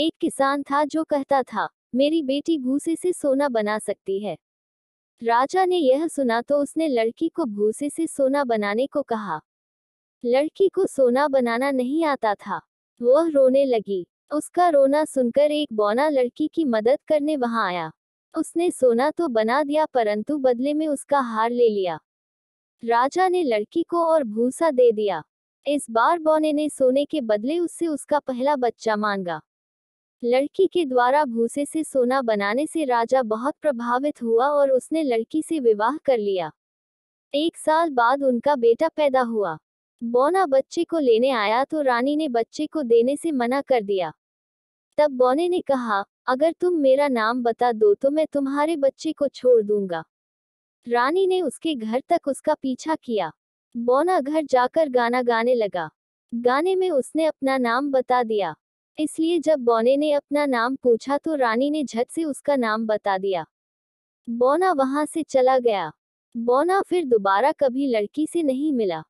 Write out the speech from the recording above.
एक किसान था जो कहता था मेरी बेटी भूसे से सोना बना सकती है राजा ने यह सुना तो उसने लड़की को भूसे से सोना बनाने को कहा लड़की को सोना बनाना नहीं आता था वह रोने लगी उसका रोना सुनकर एक बौना लड़की की मदद करने वहां आया उसने सोना तो बना दिया परंतु बदले में उसका हार ले लिया राजा ने लड़की को और भूसा दे दिया इस बार बौने ने सोने के बदले उससे उसका पहला बच्चा मांगा लड़की के द्वारा भूसे से सोना बनाने से राजा बहुत प्रभावित हुआ और उसने लड़की से विवाह कर लिया एक साल बाद उनका बेटा पैदा हुआ बोना बच्चे को लेने आया तो रानी ने बच्चे को देने से मना कर दिया तब बोने ने कहा अगर तुम मेरा नाम बता दो तो मैं तुम्हारे बच्चे को छोड़ दूंगा रानी ने उसके घर तक उसका पीछा किया बोना घर जाकर गाना गाने लगा गाने में उसने अपना नाम बता दिया इसलिए जब बोने ने अपना नाम पूछा तो रानी ने झट से उसका नाम बता दिया बोना वहां से चला गया बोना फिर दोबारा कभी लड़की से नहीं मिला